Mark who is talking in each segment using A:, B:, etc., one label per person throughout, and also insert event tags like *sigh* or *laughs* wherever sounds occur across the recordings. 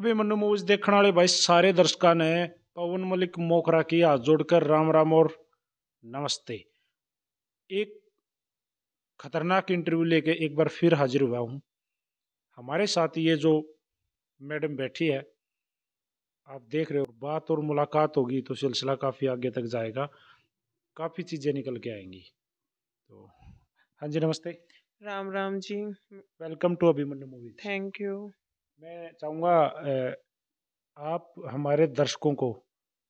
A: Manu movies देखने वाले भाई सारे दर्शकों ने पवन मलिक मोखरा की हाथ जोड़कर राम राम और नमस्ते एक खतरनाक इंटरव्यू लेके एक बार फिर हाजिर हुआ हूँ हमारे साथ ये जो मैडम बैठी है आप देख रहे हो बात और मुलाकात होगी तो सिलसिला काफ़ी आगे तक जाएगा काफ़ी चीज़ें निकल के आएंगी तो हाँ जी नमस्ते
B: Ram Ram ji welcome
A: to Abhimanyu movie
B: thank you मैं
A: चाहूँगा आप हमारे दर्शकों को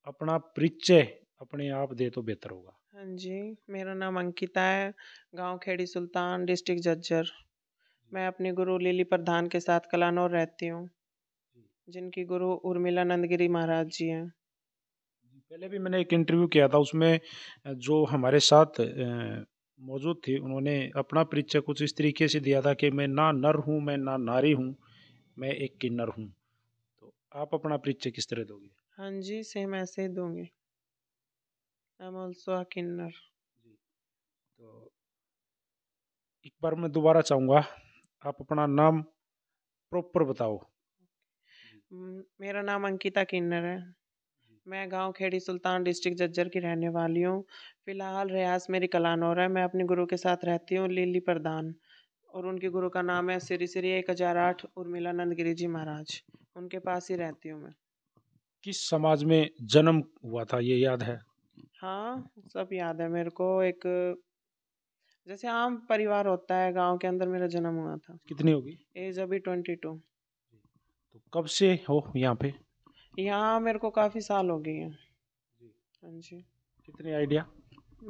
A: अपना परिचय अपने आप दे तो बेहतर होगा
B: हाँ जी मेरा नाम अंकिता है गांव खेड़ी सुल्तान डिस्ट्रिक्ट जज्जर मैं अपने गुरु लिली प्रधान के साथ कलानौर रहती हूँ जिनकी गुरु उर्मिला नंदगिरी महाराज जी हैं
A: पहले भी मैंने एक इंटरव्यू किया था उसमें जो हमारे साथ मौजूद थी उन्होंने अपना परिचय कुछ इस तरीके से दिया था कि मैं ना नर हूँ मैं ना नारी हूँ मैं एक किन्नर हूँ तो आप अपना परिचय किस तरह दोगे
B: हाँ जी सेम ऐसे ही दोगे किन्नर जी तो
A: एक बार मैं दोबारा चाहूँगा आप अपना नाम प्रॉपर बताओ
B: मेरा नाम अंकिता किन्नर है मैं गांव खेड़ी सुल्तान डिस्ट्रिक्ट जज्जर की रहने वाली हूँ फ़िलहाल रियाज मेरी कलानौर है मैं अपने गुरु के साथ रहती हूँ लीली प्रधान और उनके गुरु का नाम है श्री श्री एक हजार आठ उर्मिला नंद गिरी जी महाराज उनके पास ही रहती हूँ मैं
A: किस समाज में जन्म हुआ था ये याद है
B: हाँ सब याद है मेरे को एक जैसे आम परिवार होता है गांव के अंदर मेरा जन्म हुआ था कितनी होगी एज अभी ट्वेंटी टू तो
A: कब से हो यहाँ पे
B: यहाँ मेरे को काफ़ी साल हो गई है हाँ जी
A: कितनी आइडिया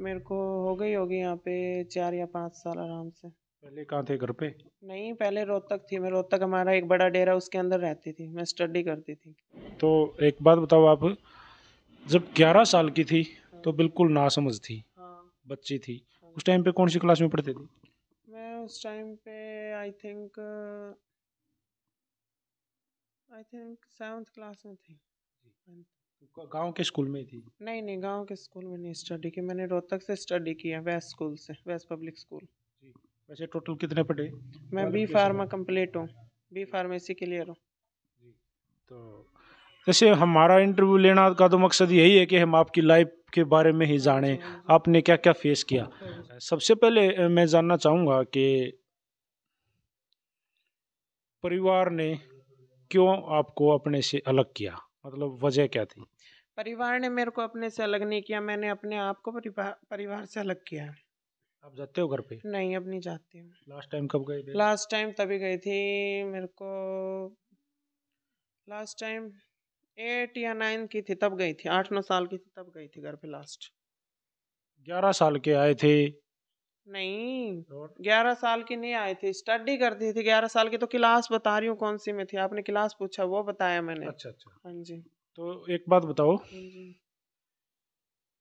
B: मेरे को हो गई होगी यहाँ पे चार या पाँच साल आराम से
A: पहले कहाँ थे घर पे
B: नहीं पहले रोहतक थी मैं रोहतक हमारा एक बड़ा डेरा उसके अंदर रहती थी मैं स्टडी करती थी
A: तो एक बात बताओ आप जब ग्यारह साल की थी तो हाँ। बिल्कुल ना समझ थी हाँ। बच्ची थी हाँ। उस टाइम पे कौन सी क्लास में पढ़ती थी
B: मैं उस टाइम पे I think I think seventh class में थी
A: गांव के स्कूल में थी
B: नहीं नहीं गांव के स्कूल में नहीं स्टडी की मैंने रोहतक से स्टडी की है वेस्ट स्कूल से वेस्ट पब्लिक स्कूल वैसे टोटल कितने पढ़े मैं बी फार्मा कंप्लीट हूँ बी फार्मेसी क्लियर हूँ
A: तो जैसे हमारा इंटरव्यू लेना का तो मकसद यही है कि हम आपकी लाइफ के बारे में ही जाने आपने क्या क्या फेस किया सबसे पहले मैं जानना चाहूँगा कि परिवार ने क्यों आपको अपने से अलग किया मतलब वजह क्या थी
B: परिवार ने मेरे को अपने से अलग नहीं किया मैंने अपने आप को परिवार परिवार से अलग किया
A: आप जाते हो घर पे
B: नहीं अब नहीं जाती हूँ
A: लास्ट टाइम कब गई थी लास्ट
B: टाइम तभी गई थी मेरे को लास्ट टाइम एट या नाइन की थी तब गई थी आठ नौ साल की थी तब गई थी घर पे लास्ट
A: ग्यारह साल के आए थे
B: नहीं ग्यारह साल की नहीं आई थी स्टडी करती थी ग्यारह साल की तो क्लास बता रही हूँ कौन सी में थी आपने क्लास पूछा वो बताया मैंने अच्छा अच्छा हाँ जी तो
A: एक बात बताओ हाँ जी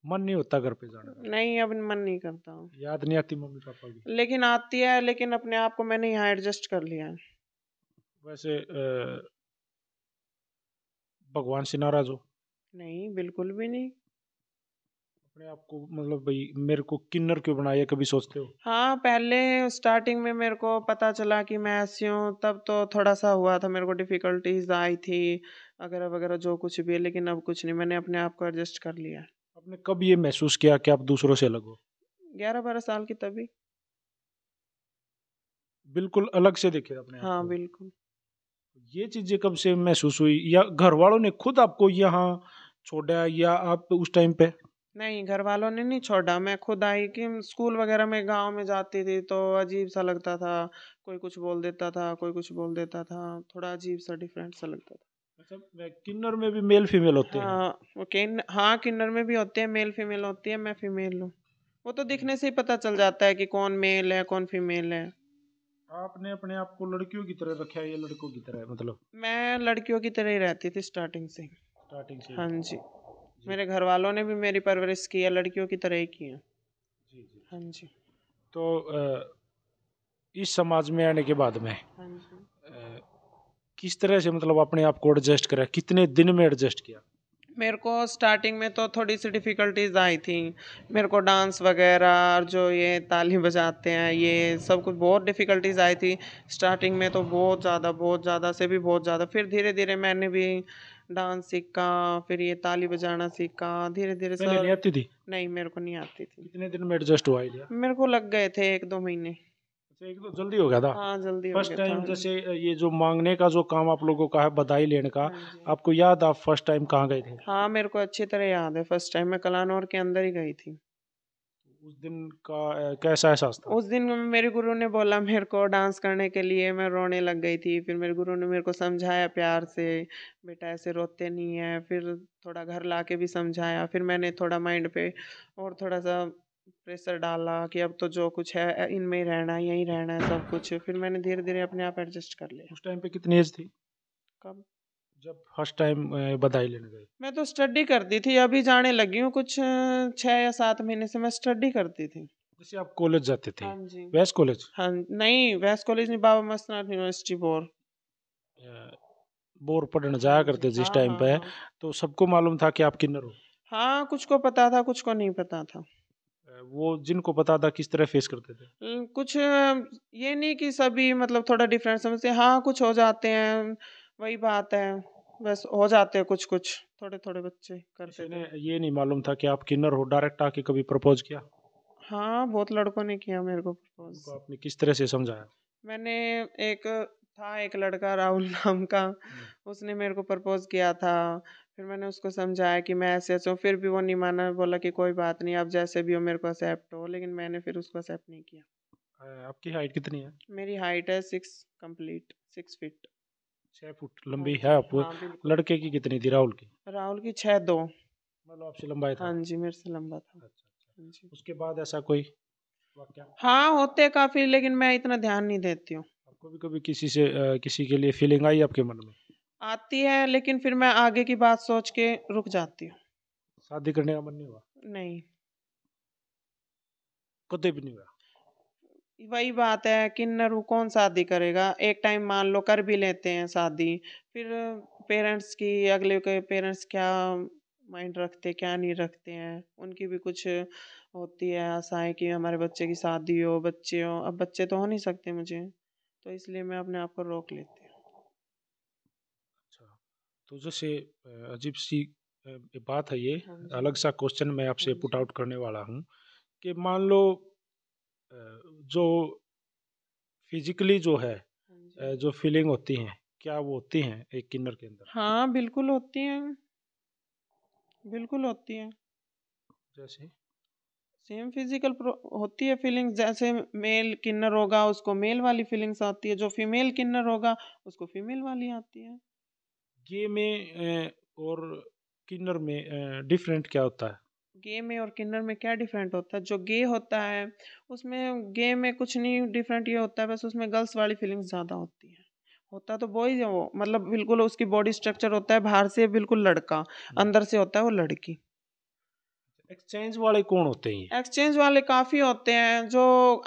A: मन नहीं होता घर पे जाने
B: नहीं अब मन नहीं करता हूँ याद
A: नहीं आती मम्मी पापा
B: की लेकिन आती है लेकिन अपने आप को मैंने यहाँ एडजस्ट कर लिया है
A: वैसे भगवान से नाराज हो
B: नहीं बिल्कुल भी नहीं अपने आप
A: को मतलब भाई मेरे को किन्नर क्यों बनाया कभी सोचते हो
B: हाँ पहले स्टार्टिंग में मेरे को पता चला कि मैं ऐसी हूँ तब तो थोड़ा सा हुआ था मेरे को डिफ़िकल्टीज आई थी अगर वगैरह जो कुछ भी है लेकिन अब कुछ नहीं मैंने अपने आप को एडजस्ट कर लिया
A: आपने कब ये महसूस किया कि आप दूसरों से अलग हो
B: ग्यारह बारह साल की तभी
A: बिल्कुल अलग से देखे अपने
B: हाँ आपको। बिल्कुल
A: ये चीजें कब से महसूस हुई या घर वालों ने खुद आपको यहाँ छोड़ा या आप उस टाइम पे
B: नहीं घर वालों ने नहीं छोड़ा मैं खुद आई कि स्कूल वगैरह में गांव में जाती थी तो अजीब सा लगता था कोई कुछ बोल देता था कोई कुछ बोल देता था थोड़ा अजीब सा डिफरेंट सा लगता था अच्छा, किन्नर में भी मेल फीमेल होते हैं हाँ हाँ किन्नर में भी होते हैं मेल फीमेल होती है मैं फीमेल हूँ वो तो दिखने से ही पता चल जाता है कि कौन मेल है कौन फीमेल है
A: आपने अपने आप को लड़कियों की तरह रखा है या लड़कों की तरह मतलब
B: मैं लड़कियों की तरह ही रहती थी स्टार्टिंग से स्टार्टिंग से हाँ जी, जी। मेरे घर वालों ने भी मेरी परवरिश की है लड़कियों की तरह ही की है जी जी हाँ जी तो
A: इस समाज में आने के बाद में हाँ जी किस तरह से मतलब अपने आप को एडजस्ट करा कितने दिन में एडजस्ट किया
B: मेरे को स्टार्टिंग में तो थोड़ी सी डिफ़िकल्टीज आई थी मेरे को डांस वगैरह और जो ये ताली बजाते हैं ये सब कुछ बहुत डिफ़िकल्टीज आई थी स्टार्टिंग में तो बहुत ज़्यादा बहुत ज़्यादा से भी बहुत ज़्यादा फिर धीरे धीरे मैंने भी डांस सीखा फिर ये ताली बजाना सीखा धीरे धीरे सब नहीं आती थी नहीं मेरे को नहीं आती थी कितने
A: दिन में एडजस्ट हुआ
B: मेरे को लग गए थे एक दो महीने तो एक तो
A: जल्दी हो गया था हाँ
B: जल्दी फर्स्ट टाइम जैसे
A: ये जो मांगने का जो काम आप लोगों का है बधाई लेने का हाँ आपको याद आप फर्स्ट टाइम कहाँ गए थे
B: हाँ मेरे को अच्छी तरह याद है फर्स्ट टाइम मैं कलानौर के अंदर ही गई थी उस दिन का कैसा एहसास था उस दिन मेरे गुरु ने बोला मेरे को डांस करने के लिए मैं रोने लग गई थी फिर मेरे गुरु ने मेरे को समझाया प्यार से बेटा ऐसे रोते नहीं है फिर थोड़ा घर ला के भी समझाया फिर मैंने थोड़ा माइंड पे और थोड़ा सा प्रेशर डाला कि अब तो जो कुछ है इनमें ही रहना है यहीं रहना है सब कुछ फिर मैंने धीरे धीरे अपने आप एडजस्ट कर लिया उस टाइम पे कितनी एज थी कब
A: जब फर्स्ट टाइम बधाई लेने गए
B: मैं तो स्टडी करती थी अभी जाने लगी हूँ कुछ छः या सात महीने से मैं स्टडी करती थी जैसे आप
A: कॉलेज जाते थे हाँ जी वेस्ट कॉलेज
B: हाँ नहीं वेस्ट कॉलेज नहीं बाबा मस्तनाथ यूनिवर्सिटी बोर
A: बोर पढ़ने जाया करते जिस हाँ, टाइम हाँ, पे हाँ। तो सबको मालूम था कि आप किन्नर हो
B: हाँ कुछ को पता था कुछ को नहीं पता था
A: वो जिनको पता था किस तरह फेस करते थे
B: कुछ ये नहीं कि सभी मतलब थोड़ा डिफरेंट समझते हाँ कुछ हो जाते हैं वही बात है बस हो जाते हैं कुछ कुछ थोड़े थोड़े बच्चे करते थे ये नहीं मालूम था
A: कि आप किन्नर हो डायरेक्ट आके कभी प्रपोज किया
B: हाँ बहुत लड़कों ने किया मेरे को प्रपोज
A: आपने किस तरह से समझाया
B: मैंने एक था एक लड़का राहुल नाम का हम्म। उसने मेरे को प्रपोज किया था फिर मैंने उसको समझाया कि मैं ऐसे ऐसे हूँ फिर भी वो नहीं माना बोला कि कोई बात नहीं आप जैसे भी हो मेरे को एक्सेप्ट हो लेकिन मैंने फिर उसको एक्सेप्ट नहीं
A: किया आपकी हाइट कितनी है
B: मेरी हाइट है सिक्स कम्प्लीट सिक्स फिट छः फुट लंबी हाँ है आप हाँ, लड़के
A: की कितनी थी राहुल की
B: राहुल की छः दो मतलब आपसे लंबा था हाँ जी मेरे से लंबा था अच्छा, अच्छा। हाँ उसके बाद ऐसा कोई हाँ होते काफ़ी लेकिन मैं इतना ध्यान नहीं देती हूँ
A: आपको भी कभी किसी से किसी के लिए फीलिंग आई आपके मन में
B: आती है लेकिन फिर मैं आगे की बात सोच के रुक जाती हूँ शादी करने का मन नहीं हुआ
A: नहीं कुछ भी नहीं हुआ
B: वही बात है किन्नर कौन शादी करेगा एक टाइम मान लो कर भी लेते हैं शादी फिर पेरेंट्स की अगले के पेरेंट्स क्या माइंड रखते क्या नहीं रखते हैं उनकी भी कुछ होती है आशाएं कि हमारे बच्चे की शादी हो बच्चे हो अब बच्चे तो हो नहीं सकते मुझे तो इसलिए मैं अपने आप को रोक लेती
A: तो जैसे अजीब सी बात है ये हाँ अलग सा क्वेश्चन मैं आपसे पुट हाँ आउट करने वाला हूँ कि मान लो जो फिजिकली जो है हाँ जो फीलिंग होती है क्या वो होती हैं एक किन्नर के
B: अंदर हाँ बिल्कुल होती हैं बिल्कुल होती हैं जैसे सेम फिजिकल होती है फीलिंग जैसे मेल किन्नर होगा उसको मेल वाली फीलिंग्स आती है जो फीमेल किन्नर होगा उसको फीमेल वाली आती है
A: गे में और किन्नर में डिफरेंट क्या होता है
B: गे में और किन्नर में क्या डिफरेंट होता है जो गे होता है उसमें गे में कुछ नहीं डिफरेंट ये होता है बस उसमें गर्ल्स वाली फीलिंग्स ज़्यादा होती हैं होता तो बॉयज है वो मतलब बिल्कुल उसकी बॉडी स्ट्रक्चर होता है बाहर से बिल्कुल लड़का हाँ। अंदर से होता है वो लड़की एक्सचेंज वाले कौन होते हैं एक्सचेंज वाले काफ़ी होते हैं जो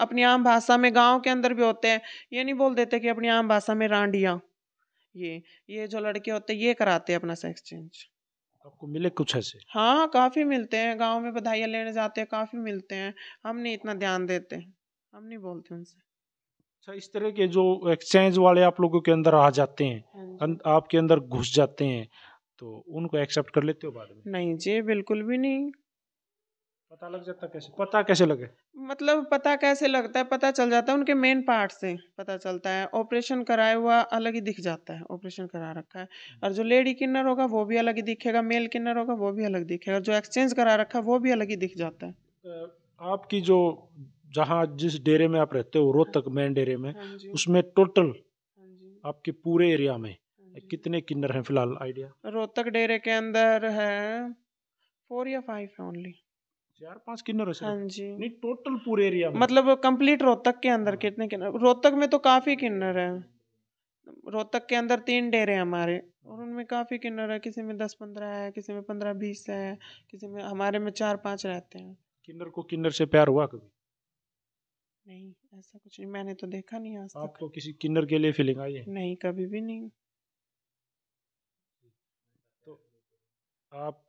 B: अपनी आम भाषा में गांव के अंदर भी होते हैं ये नहीं बोल देते कि अपनी आम भाषा में रांडियाँ ये ये जो लड़के होते हैं ये कराते हैं अपना सेक्स चेंज
A: आपको मिले कुछ ऐसे
B: हाँ काफ़ी मिलते हैं गांव में बधाइयाँ लेने जाते हैं काफ़ी मिलते हैं हम नहीं इतना ध्यान देते हम नहीं बोलते उनसे
A: अच्छा इस तरह के जो एक्सचेंज वाले आप लोगों के अंदर आ जाते हैं हाँ आपके अंदर घुस जाते हैं तो उनको एक्सेप्ट कर लेते हो बाद
B: में नहीं जी बिल्कुल भी नहीं पता लग जाता कैसे पता कैसे लगे मतलब पता कैसे लगता है पता चल जाता है उनके मेन पार्ट से पता चलता है ऑपरेशन कराया हुआ अलग ही दिख जाता है ऑपरेशन करा रखा है हम्म। और जो लेडी किन्नर होगा वो भी अलग ही दिखेगा मेल किन्नर होगा वो भी अलग दिखेगा जो एक्सचेंज करा रखा है वो भी अलग ही दिख जाता है
A: आपकी जो जहाँ जिस डेरे में आप रहते हो रोहतक मेन डेरे में हाँ उसमें टोटल हाँ आपके पूरे एरिया में हाँ कितने किन्नर हैं फिलहाल आइडिया
B: रोहतक डेरे के अंदर है फोर या फाइव है ओनली चार पांच किन्नर है हाँ जी नहीं टोटल पूरे एरिया में मतलब कंप्लीट रोहतक के अंदर कितने किन्नर रोहतक में तो काफी किन्नर है रोहतक के अंदर तीन डेरे हैं हमारे और उनमें काफ़ी किन्नर है किसी में दस पंद्रह है किसी में पंद्रह बीस है किसी में हमारे में चार पांच रहते हैं
A: किन्नर को किन्नर से प्यार हुआ कभी
B: नहीं ऐसा कुछ नहीं मैंने तो देखा नहीं आज
A: आपको किसी किन्नर के लिए फीलिंग आई है
B: नहीं कभी भी नहीं
A: तो आप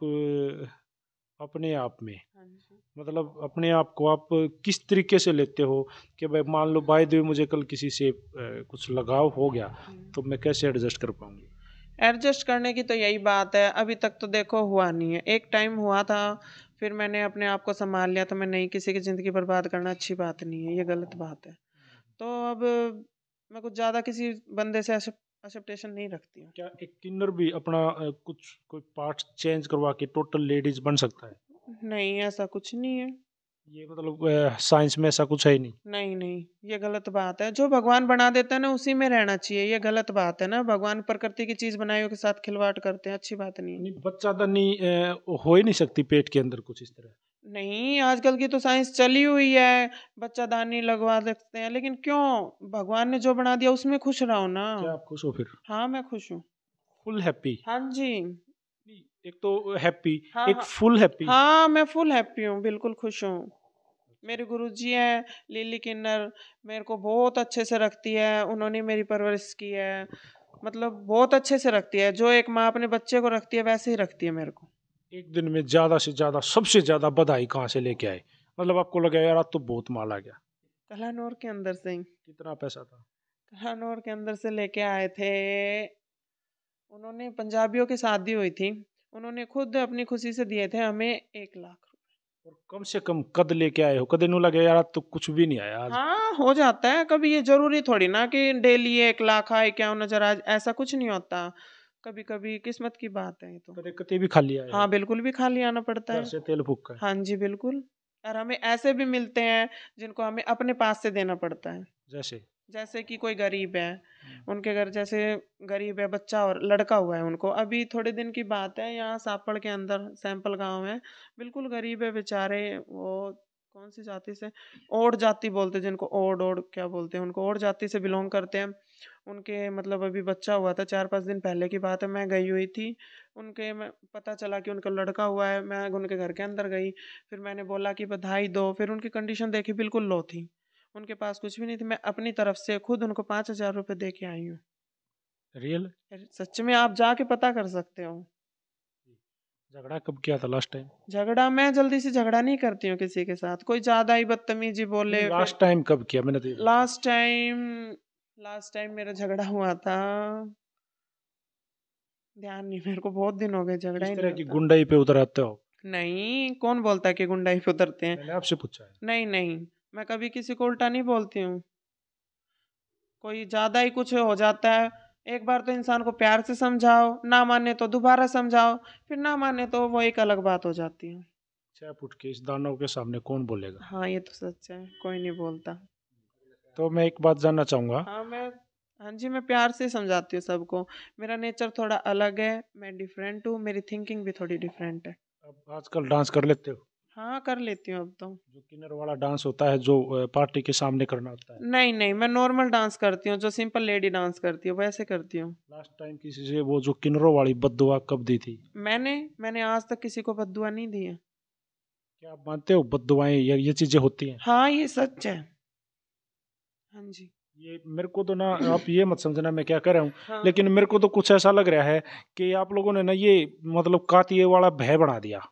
A: अपने आप में हाँ मतलब अपने आप को आप किस तरीके से लेते हो कि भाई मान लो बाय दे मुझे कल किसी से कुछ लगाव हो गया हम्म। तो मैं कैसे एडजस्ट कर पाऊंगी
B: एडजस्ट करने की तो यही बात है अभी तक तो देखो हुआ नहीं है एक टाइम हुआ था फिर मैंने अपने आप को संभाल लिया तो मैं नहीं किसी की ज़िंदगी बर्बाद करना अच्छी बात नहीं है ये गलत बात है तो अब मैं कुछ ज़्यादा किसी बंदे से ऐसे एक्सेप्टेशन नहीं रखती हूँ क्या
A: एक किन्नर भी अपना कुछ कोई पार्ट चेंज करवा के टोटल लेडीज बन सकता
B: है नहीं ऐसा कुछ नहीं है ये
A: मतलब साइंस में ऐसा कुछ है ही नहीं
B: नहीं नहीं ये गलत बात है जो भगवान बना देता है ना उसी में रहना चाहिए ये गलत बात है ना भगवान प्रकृति की चीज बनाई के साथ खिलवाड़ करते हैं अच्छी बात नहीं, नहीं
A: बच्चा तो नहीं हो ही नहीं सकती पेट के अंदर कुछ इस तरह
B: नहीं आजकल की तो साइंस चली हुई है बच्चा दानी लगवा सकते हैं लेकिन क्यों भगवान ने जो बना दिया उसमें खुश रहो ना क्या आप खुश हो फिर हाँ मैं खुश हूँ फुल हैप्पी हाँ जी एक तो हैप्पी हाँ, एक हाँ। फुल हैप्पी हाँ मैं फुल हैप्पी हूँ बिल्कुल खुश हूँ मेरे गुरु जी हैं लिली किन्नर मेरे को बहुत अच्छे से रखती है उन्होंने मेरी परवरिश की है मतलब बहुत अच्छे से रखती है जो एक माँ अपने बच्चे को रखती है वैसे ही रखती है मेरे को
A: एक दिन में ज़्यादा से ज़्यादा सबसे ज़्यादा बधाई कहाँ से लेके आए मतलब आपको लगा यार आज तो बहुत माल आ गया
B: कलानौर के अंदर से कितना पैसा था कलानौर के अंदर से लेके आए थे उन्होंने पंजाबियों की शादी हुई थी उन्होंने खुद अपनी खुशी से दिए थे हमें एक लाख
A: और कम से कम कद लेके आए हो कदे लगे यार तो कुछ भी नहीं आया आज
B: हाँ हो जाता है कभी ये जरूरी थोड़ी ना कि डेली एक लाख आए क्या नजर आज ऐसा कुछ नहीं होता कभी कभी किस्मत की बात है तो कभी भी खा लिया हाँ बिल्कुल भी खा लिया आना पड़ता है तेल हाँ जी बिल्कुल और हमें ऐसे भी मिलते हैं जिनको हमें अपने पास से देना पड़ता है जैसे जैसे कि कोई गरीब है हम्म। उनके घर जैसे गरीब है बच्चा और लड़का हुआ है उनको अभी थोड़े दिन की बात है यहाँ सापड़ के अंदर सैंपल गांव है बिल्कुल गरीब है बेचारे वो कौन सी जाति से ओड जाति बोलते हैं जिनको ओड ओड क्या बोलते हैं उनको ओड जाति से बिलोंग करते हैं उनके मतलब अभी बच्चा हुआ था चार पाँच दिन पहले की बात है मैं गई हुई थी उनके मैं पता चला कि उनका लड़का हुआ है मैं उनके घर के अंदर गई फिर मैंने बोला कि बधाई दो फिर उनकी कंडीशन देखी बिल्कुल लो थी उनके पास कुछ भी नहीं थी मैं अपनी तरफ से खुद उनको पाँच हज़ार रुपये दे के आई हूँ रियल सच में आप जाके पता कर सकते हो
A: झगड़ा कब किया था लास्ट टाइम
B: झगड़ा मैं जल्दी से झगड़ा नहीं करती हूँ किसी के साथ कोई ज्यादा ही बदतमीजी बोले लास्ट
A: टाइम कब किया मैंने
B: लास्ट टाइम लास्ट टाइम मेरा झगड़ा हुआ था ध्यान नहीं मेरे को बहुत दिन हो गए झगड़ा इस तरह की
A: गुंडाई पे उतर आते हो
B: नहीं कौन बोलता है कि गुंडाई पे उतरते हैं मैंने आपसे पूछा है नहीं नहीं मैं कभी किसी को उल्टा नहीं बोलती हूँ कोई ज्यादा ही कुछ हो जाता है एक बार तो इंसान को प्यार से समझाओ ना माने तो दोबारा समझाओ फिर ना माने तो वो एक अलग बात हो जाती है
A: छह फुट के इस दानव के सामने कौन बोलेगा
B: हाँ ये तो सच है कोई नहीं बोलता
A: तो मैं एक बात जानना चाहूंगा
B: हाँ मैं हाँ जी मैं प्यार से समझाती हूँ सबको मेरा नेचर थोड़ा अलग है मैं डिफरेंट हूँ मेरी थिंकिंग भी थोड़ी डिफरेंट है अब आजकल डांस कर लेते हो हाँ कर लेती हूँ अब तो जो किन्नर वाला
A: डांस होता है जो पार्टी के सामने करना होता
B: है नहीं नहीं मैं नॉर्मल डांस करती हूँ जो सिंपल लेडी डांस करती हूँ वैसे करती हूँ लास्ट टाइम किसी
A: से वो जो किन्नरों वाली बदुआ कब दी थी
B: मैंने मैंने आज तक किसी को बदुआ नहीं दी है क्या आप
A: मानते हो बदुआएं या ये चीजें होती हैं
B: हाँ ये सच है हाँ जी
A: ये मेरे को तो
B: ना आप ये मत
A: समझना मैं क्या कर रहा हूँ हाँ। लेकिन मेरे को तो कुछ ऐसा लग रहा है कि आप लोगों ने ना ये मतलब कातिये वाला भय बना दिया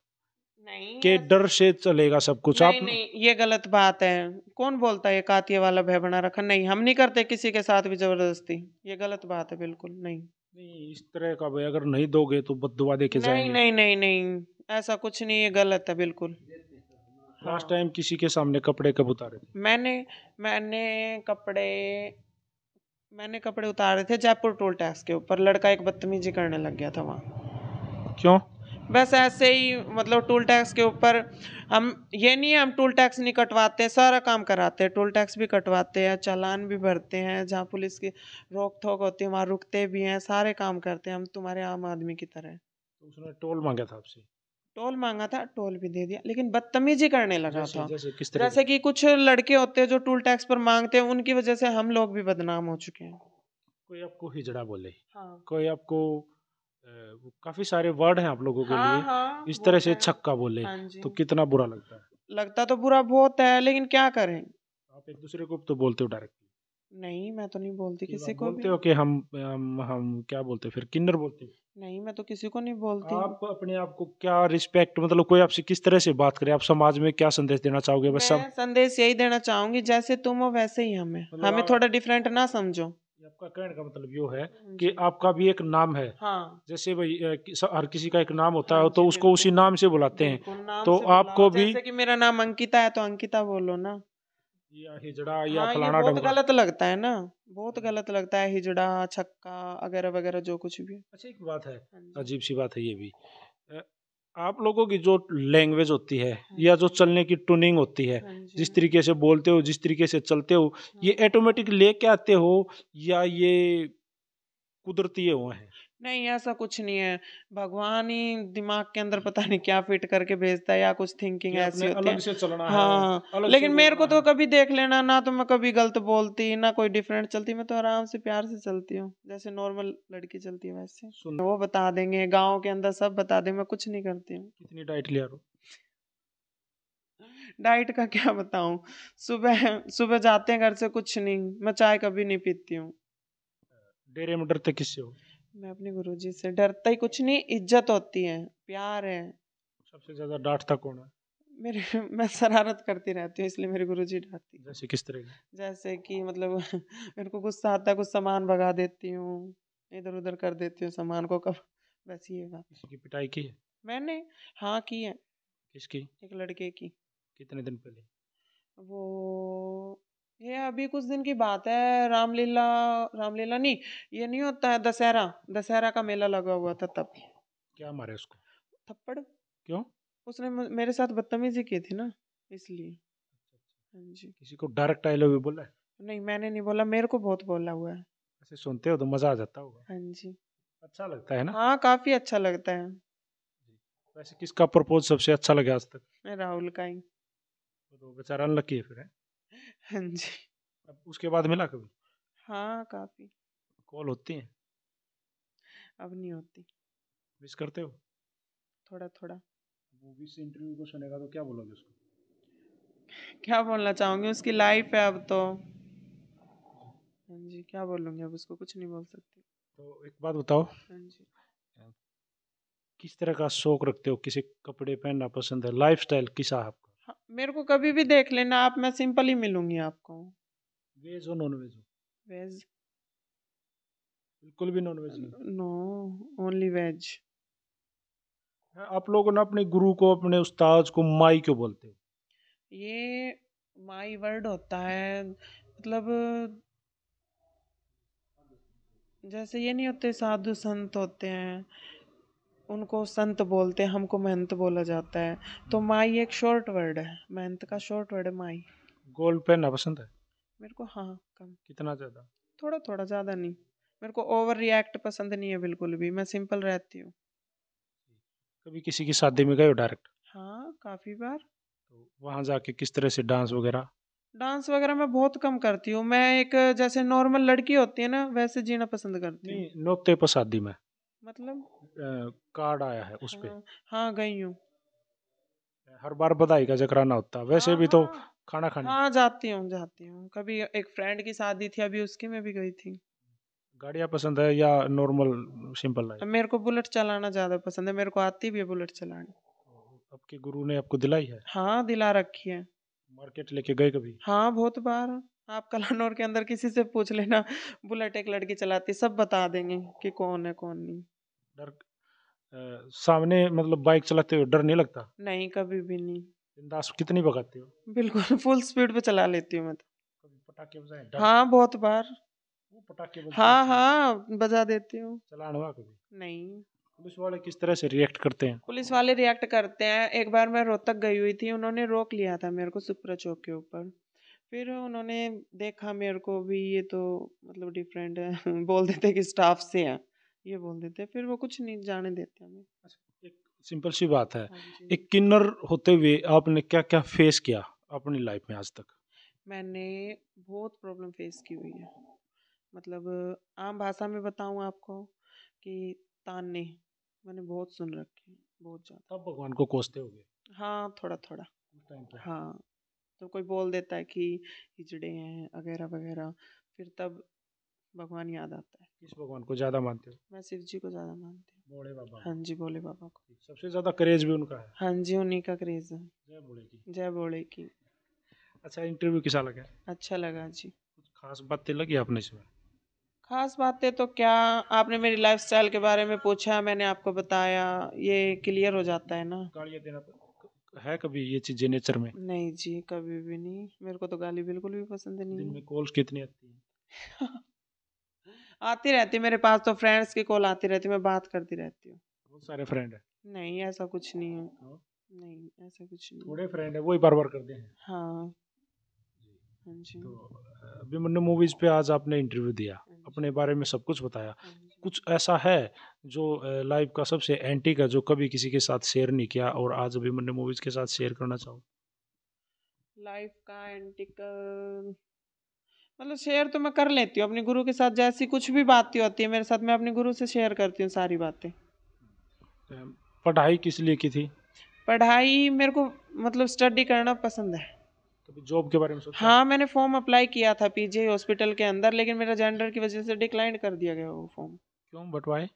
A: नहीं के डर से चलेगा सब कुछ नहीं, आप नहीं
B: ये गलत बात है कौन बोलता है कातिया वाला भय बना रखा नहीं हम नहीं करते किसी के साथ भी जबरदस्ती ये गलत बात है बिल्कुल नहीं नहीं इस तरह
A: का भाई अगर नहीं दोगे तो बदवा दे के देखे जाएंगे नहीं
B: नहीं नहीं ऐसा कुछ नहीं ये गलत है बिल्कुल लास्ट हाँ।
A: टाइम किसी के सामने कपड़े कब उतारे
B: थे मैंने मैंने कपड़े मैंने कपड़े उतारे थे जयपुर टोल टैक्स के ऊपर लड़का एक बदतमीजी करने लग गया था वहाँ क्यों बस ऐसे ही मतलब टूल टैक्स के ऊपर हम ये नहीं है हम टूल टैक्स नहीं कटवाते सारा काम कराते हैं टूल टैक्स भी कटवाते हैं चालान भी भरते हैं जहाँ पुलिस की रोक थोक होती है वहाँ रुकते भी हैं सारे काम करते हैं हम तुम्हारे आम आदमी की तरह तो
A: उसने टोल मांगा था आपसे
B: टोल मांगा था टोल भी दे दिया लेकिन बदतमीजी करने लगा जैसे, था जैसे, जैसे कि कुछ लड़के होते हैं जो टोल टैक्स पर मांगते हैं उनकी वजह से हम लोग भी बदनाम हो चुके हैं
A: कोई आपको हिजड़ा बोले हाँ। कोई आपको काफी सारे वर्ड हैं आप लोगों के हाँ, लिए हाँ, इस तरह से छक्का बोले हाँ तो कितना बुरा लगता
B: है लगता तो बुरा बहुत है लेकिन क्या करें आप एक दूसरे
A: को तो बोलते हो डायरेक्ट
B: नहीं मैं तो नहीं बोलती किसी को बोलते हो कि
A: हम हम हम क्या बोलते फिर किन्नर बोलते
B: नहीं मैं तो किसी को नहीं बोलती आप अपने आप को
A: क्या रिस्पेक्ट मतलब कोई आपसे किस तरह से बात करे आप समाज में क्या संदेश देना चाहोगे बस सब
B: संदेश यही देना चाहूंगी जैसे तुम हो वैसे ही हमें मतलब हमें थोड़ा डिफरेंट ना समझो
A: आपका कहने का मतलब यो है हाँ कि आपका भी एक नाम है हाँ। जैसे भाई हर किसी का एक नाम होता है हाँ तो उसको उसी नाम से बुलाते हैं तो आपको भी जैसे
B: कि मेरा नाम अंकिता है तो अंकिता बोलो ना या हिजड़ा या हाँ, फलाना बहुत गलत लगता है ना बहुत गलत लगता है हिजड़ा छक्का वगैरह वगैरह जो कुछ भी अच्छा एक बात है हाँ
A: अजीब सी बात है ये भी आप लोगों की जो लैंग्वेज होती है हाँ। या जो चलने की टूनिंग होती है हाँ जिस तरीके से बोलते हो जिस तरीके से चलते हो ये ऑटोमेटिक हाँ। लेके आते हो या ये कुदरती हुए हैं
B: नहीं ऐसा कुछ नहीं है भगवान ही दिमाग के अंदर पता नहीं क्या फिट करके भेजता है या कुछ थिंकिंग ऐसी होती है से चलना हाँ है, लेकिन मेरे को तो हाँ। कभी देख लेना ना तो मैं कभी गलत बोलती ना कोई डिफरेंट चलती मैं तो आराम से प्यार से चलती हूँ जैसे नॉर्मल लड़की चलती है वैसे वो बता देंगे गाँव के अंदर सब बता देंगे मैं कुछ नहीं करती हूँ कितनी डाइट लिया डाइट का क्या बताऊं सुबह सुबह जाते हैं घर से कुछ नहीं मैं चाय कभी नहीं पीती हूँ डेरे मटर थे किससे हो मैं अपने गुरुजी से डरता ही कुछ नहीं इज्जत होती है प्यार है
A: सबसे ज्यादा डांटता कौन है
B: मेरे मैं शरारत करती रहती हूँ इसलिए मेरे गुरुजी डांटती
A: जैसे किस तरह की
B: जैसे कि मतलब मेरे को गुस्सा आता है कुछ सामान भगा देती हूँ इधर उधर कर देती हूँ सामान को कब बस ये बात किसी
A: की पिटाई की है
B: मैंने हाँ की है किसकी एक लड़के की कितने दिन पहले वो ये अभी कुछ दिन की बात है रामलीला रामलीला नहीं ये नहीं होता है दशहरा दशहरा का मेला लगा हुआ था तब क्या मारे उसको थप्पड़ क्यों उसने मेरे साथ बदतमीजी की थी ना इसलिए अच्छा, अच्छा। हाँ जी किसी को
A: डायरेक्ट आई लव बोला है
B: नहीं मैंने नहीं बोला मेरे को बहुत बोला हुआ है
A: ऐसे सुनते हो तो मजा आ जाता होगा
B: हाँ जी अच्छा लगता है ना हाँ काफी अच्छा लगता है वैसे
A: किसका प्रपोज सबसे अच्छा लगा आज तक राहुल का ही तो बेचारा अनलकी है फिर है
B: हाँ जी अब उसके बाद मिला कभी हाँ काफी
A: कॉल होती है
B: अब नहीं होती मिस करते हो थोड़ा थोड़ा
A: वो भी इंटरव्यू को सुनेगा तो
B: क्या बोलोगे उसको क्या बोलना चाहूंगी उसकी लाइफ है अब तो हाँ जी क्या बोलूंगी अब उसको कुछ नहीं बोल सकती तो एक बात बताओ हाँ जी
A: किस तरह का शौक रखते हो किसी कपड़े पहनना पसंद है लाइफस्टाइल किसा है
B: हाँ, मेरे को कभी भी देख लेना आप मैं सिंपल ही मिलूंगी आपको वेज और नॉन वेज वेज बिल्कुल भी नॉन वेज नहीं नो ओनली वेज
A: हाँ, आप लोग ना अपने गुरु को अपने उस्ताद को माई क्यों बोलते हो
B: ये माई वर्ड होता है मतलब जैसे ये नहीं होते साधु संत होते हैं उनको संत बोलते हैं हमको महंत बोला जाता है तो हम्म। माई एक शॉर्ट वर्ड है महंत का शॉर्ट वर्ड है माई
A: गोल्ड पहनना पसंद है
B: मेरे को हाँ कम
A: कितना ज़्यादा
B: थोड़ा थोड़ा ज़्यादा नहीं मेरे को ओवर रिएक्ट पसंद नहीं है बिल्कुल भी मैं सिंपल रहती हूँ
A: कभी किसी की शादी में गए हो डायरेक्ट
B: हाँ काफ़ी बार तो
A: वहाँ जाके किस तरह से डांस वगैरह
B: डांस वगैरह मैं बहुत कम करती हूँ मैं एक जैसे नॉर्मल लड़की होती है ना वैसे जीना पसंद करती हूँ
A: नोकते पर शादी में
B: मतलब
A: कार्ड आया है उस पर हाँ,
B: हाँ, गई हूँ हर बार
A: बधाई का जकराना होता है वैसे हाँ, भी तो हाँ। खाना खाने
B: हाँ जाती हूँ जाती हूँ कभी एक फ्रेंड की शादी थी अभी उसकी में भी गई थी
A: गाड़ियाँ पसंद है या नॉर्मल सिंपल लाइफ
B: मेरे को बुलेट चलाना ज़्यादा पसंद है मेरे को आती भी है बुलेट चलानी
A: आपके गुरु ने आपको दिलाई है
B: हाँ दिला रखी है
A: मार्केट लेके गए कभी
B: हाँ बहुत बार आप कलानोर के अंदर किसी से पूछ लेना बुलेट एक लड़की चलाती सब बता देंगे कि कौन है कौन नहीं डर
A: सामने मतलब बाइक चलाते हुए डर नहीं लगता
B: नहीं कभी भी नहीं बिंदास कितनी भगाते हो बिल्कुल फुल स्पीड पे चला लेती हूँ मैं तो पटाखे बजाए हाँ बहुत बार वो पटाखे बजाते हाँ हाँ बजा देती हूँ चलान हुआ कभी नहीं पुलिस वाले किस तरह से रिएक्ट करते हैं पुलिस वाले रिएक्ट करते हैं एक बार मैं रोहतक गई हुई थी उन्होंने रोक लिया था मेरे को सुप्रा चौक के ऊपर फिर उन्होंने देखा मेरे को भी ये तो मतलब डिफरेंट है *laughs* बोल देते कि स्टाफ से हैं ये बोल देते हैं फिर वो कुछ नहीं जाने देते हमें अच्छा,
A: एक सिंपल सी बात है हाँ एक किन्नर होते हुए आपने क्या क्या फेस किया अपनी लाइफ में आज तक
B: मैंने बहुत प्रॉब्लम फेस की हुई है मतलब आम भाषा में बताऊं आपको कि ताने मैंने बहुत सुन रखे हैं बहुत ज़्यादा तब भगवान को कोसते हो हाँ थोड़ा थोड़ा हाँ तो कोई बोल देता है कि हिजड़े हैं वगैरह वगैरह फिर तब भगवान याद आता है किस
A: भगवान को ज्यादा मानते हो
B: मैं शिव जी को ज्यादा मानती हूँ भोले
A: बाबा हाँ जी भोले बाबा को सबसे ज्यादा क्रेज भी उनका है
B: हाँ जी उन्हीं का क्रेज है
A: जय भोले की
B: जय भोले की
A: अच्छा इंटरव्यू किसा लगा
B: अच्छा लगा जी कुछ
A: खास बातें लगी आपने इसमें
B: खास बातें तो क्या आपने मेरी लाइफस्टाइल के बारे में पूछा मैंने आपको बताया ये क्लियर हो जाता है ना गालियाँ देना तो
A: है कभी ये चीजें नेचर में
B: नहीं जी कभी भी नहीं मेरे को तो गाली बिल्कुल भी पसंद नहीं दिन में
A: कॉल्स कितनी आती है *laughs*
B: आती रहती मेरे पास तो फ्रेंड्स की कॉल आती रहती मैं बात करती रहती हूँ सारे फ्रेंड है नहीं ऐसा कुछ नहीं है हाँ। नहीं ऐसा कुछ नहीं थोड़े फ्रेंड है वो ही बार बार करते हैं हाँ जी हाँ तो
A: अभिमन्यु मूवीज पे आज आपने इंटरव्यू दिया हाँ अपने बारे में सब कुछ बताया कुछ ऐसा है जो लाइफ का सबसे एंटी का जो कभी किसी के साथ शेयर नहीं किया और आज अभिमन्यु मूवीज के साथ शेयर करना
B: चाहूँ लाइफ का एंटिक मतलब शेयर तो मैं कर लेती हूँ अपने गुरु के साथ जैसी कुछ भी बातें होती है मेरे साथ मैं अपने गुरु से शेयर करती हूँ सारी बातें तो
A: पढ़ाई किस लिए की थी
B: पढ़ाई मेरे को मतलब स्टडी करना पसंद है
A: जॉब के बारे में सोचा
B: हाँ मैंने फॉर्म अप्लाई किया था पीजे हॉस्पिटल के अंदर लेकिन मेरा जेंडर की वजह से डिक्लाइन कर दिया गया वो फॉर्म क्यों बटवाए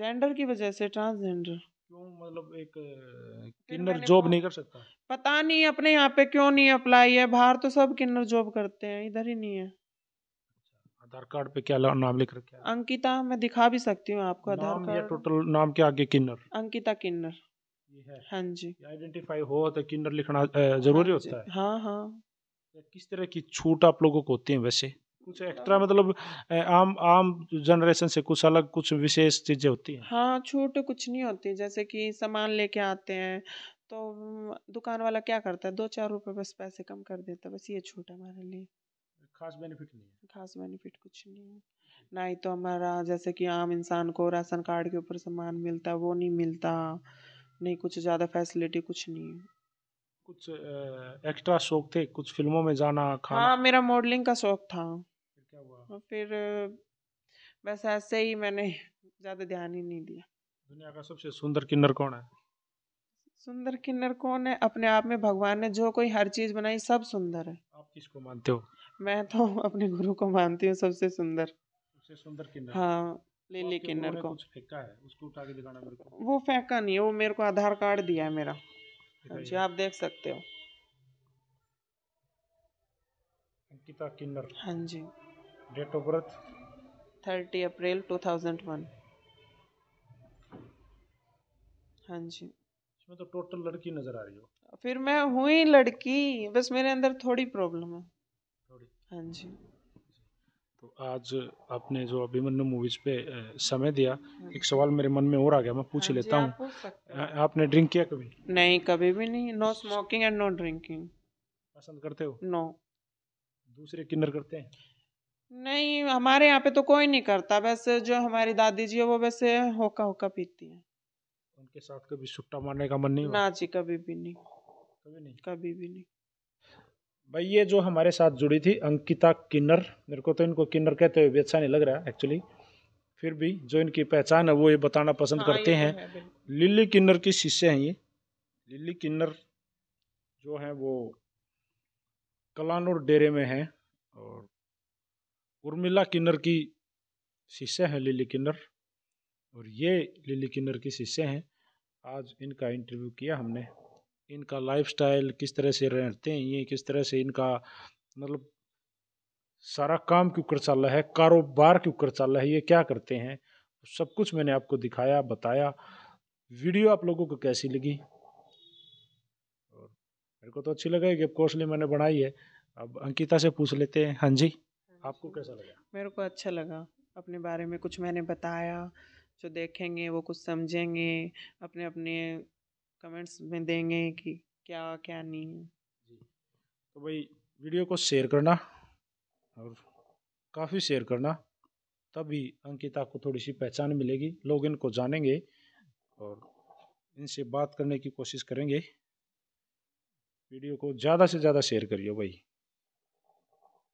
B: जेंडर की वजह से ट्रांसजेंडर
A: क्यों मतलब एक किन्नर जॉब नहीं कर सकता
B: पता नहीं अपने यहाँ पे क्यों नहीं अप्लाई है बाहर तो सब किन्नर जॉब करते हैं इधर ही नहीं है अच्छा,
A: आधार कार्ड पे क्या नाम लिख रखा
B: है अंकिता मैं दिखा भी सकती हूँ आपको आधार कार्ड
A: टोटल नाम के आगे किन्नर
B: अंकिता किन्नर हाँ जी आइडेंटिफाई हो तो
A: किन्नर लिखना जरूरी हाँ होता है हाँ हाँ तो किस तरह की छूट आप लोगों को होती है वैसे कुछ एक्स्ट्रा मतलब आम आम जनरेशन से कुछ अलग कुछ विशेष चीजें होती हैं
B: हाँ छूट कुछ नहीं होती जैसे कि सामान लेके आते हैं तो दुकान वाला क्या करता है दो चार रुपए बस पैसे कम कर देता है बस ये छूट है हमारे लिए खास बेनिफिट नहीं है खास बेनिफिट कुछ नहीं है ना ही तो हमारा जैसे कि आम इंसान को राशन कार्ड के ऊपर सामान मिलता है वो नहीं मिलता नहीं कुछ ज़्यादा फैसिलिटी कुछ नहीं है कुछ एक्स्ट्रा शौक थे कुछ फिल्मों में जाना खाना हाँ मेरा मॉडलिंग का शौक था और फिर बस ऐसे ही मैंने ज़्यादा ध्यान ही नहीं दिया दुनिया का सबसे
A: सुंदर किन्नर कौन है
B: सुंदर किन्नर कौन है अपने आप में भगवान ने जो कोई हर चीज़ बनाई सब सुंदर है
A: आप किसको मानते हो
B: मैं तो अपने गुरु को मानती हूँ सबसे सुंदर सबसे
A: सुंदर किन्नर हाँ तो लिली किन्नर को फेंका है उसको उठा के दिखाना मेरे को
B: वो फेंका नहीं वो मेरे को आधार कार्ड दिया है मेरा हाँ जी आप देख सकते हो अंकिता किन्नर हाँ जी date of birth thirty April two thousand one हाँ जी
A: इसमें तो टोटल लड़की नजर आ रही
B: हो फिर मैं हुई लड़की बस मेरे अंदर थोड़ी प्रॉब्लम है थोड़ी हाँ जी
A: तो आज आपने जो अभिमन्यु मूवीज पे समय दिया हाँ। एक सवाल मेरे मन में और आ गया मैं पूछ हाँ लेता
B: हूँ
A: आपने ड्रिंक किया कभी
B: नहीं कभी भी नहीं no smoking and no drinking पसंद करते हो नो no. दूसरे किन्नर करते हैं नहीं हमारे यहाँ पे तो कोई नहीं करता वैसे जो हमारी दादी जी है वो वैसे होका होका पीती है
A: उनके साथ कभी सुट्टा मारने का मन
B: नहीं ना जी कभी भी नहीं कभी नहीं कभी भी नहीं
A: भाई ये जो हमारे साथ जुड़ी थी अंकिता किन्नर मेरे को तो इनको किन्नर कहते हुए भी अच्छा नहीं लग रहा है एक्चुअली फिर भी जो इनकी पहचान है वो ये बताना पसंद हाँ, करते तो हैं है लिली किन्नर की शिष्य हैं ये लिली किन्नर जो हैं वो कलानूर डेरे में हैं और उर्मिला किन्नर की शिष्य हैं लिली किन्नर और ये लिली किन्नर की शिष्य हैं आज इनका इंटरव्यू किया हमने इनका लाइफस्टाइल किस तरह से रहते हैं ये किस तरह से इनका मतलब सारा काम क्यों कर चल रहा है कारोबार क्यों कर चल रहा है ये क्या करते हैं सब कुछ मैंने आपको दिखाया बताया वीडियो आप लोगों को कैसी लगी और मेरे को तो अच्छी लगा अब कोर्सली मैंने बनाई है अब अंकिता से पूछ लेते हैं हाँ जी आपको
B: कैसा लगा मेरे को अच्छा लगा अपने बारे में कुछ मैंने बताया जो देखेंगे वो कुछ समझेंगे अपने अपने कमेंट्स में देंगे कि क्या क्या नहीं है जी तो भाई
A: वीडियो को शेयर करना और काफ़ी शेयर करना तभी अंकिता को थोड़ी सी पहचान मिलेगी लोग इनको जानेंगे और इनसे बात करने की कोशिश करेंगे वीडियो को ज़्यादा से ज़्यादा शेयर करिए भाई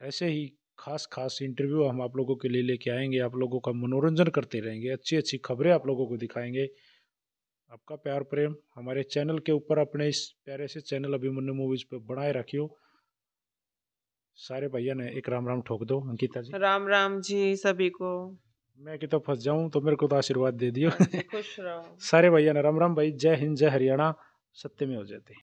A: ऐसे ही खास खास इंटरव्यू हम आप लोगों के लिए लेके आएंगे आप लोगों का मनोरंजन करते रहेंगे अच्छी अच्छी खबरें आप लोगों को दिखाएंगे आपका प्यार प्रेम हमारे चैनल के ऊपर अपने इस प्यारे से चैनल अभिमन्यु मूवीज़ पर बनाए रखियो सारे भैया ने एक राम राम ठोक दो अंकिता जी
B: राम राम जी सभी को
A: मैं कि तो फंस जाऊं तो मेरे को तो आशीर्वाद दे दियो
B: खुश रहो
A: *laughs* सारे भैया ने राम राम भाई जय हिंद जय हरियाणा सत्य में हो जाते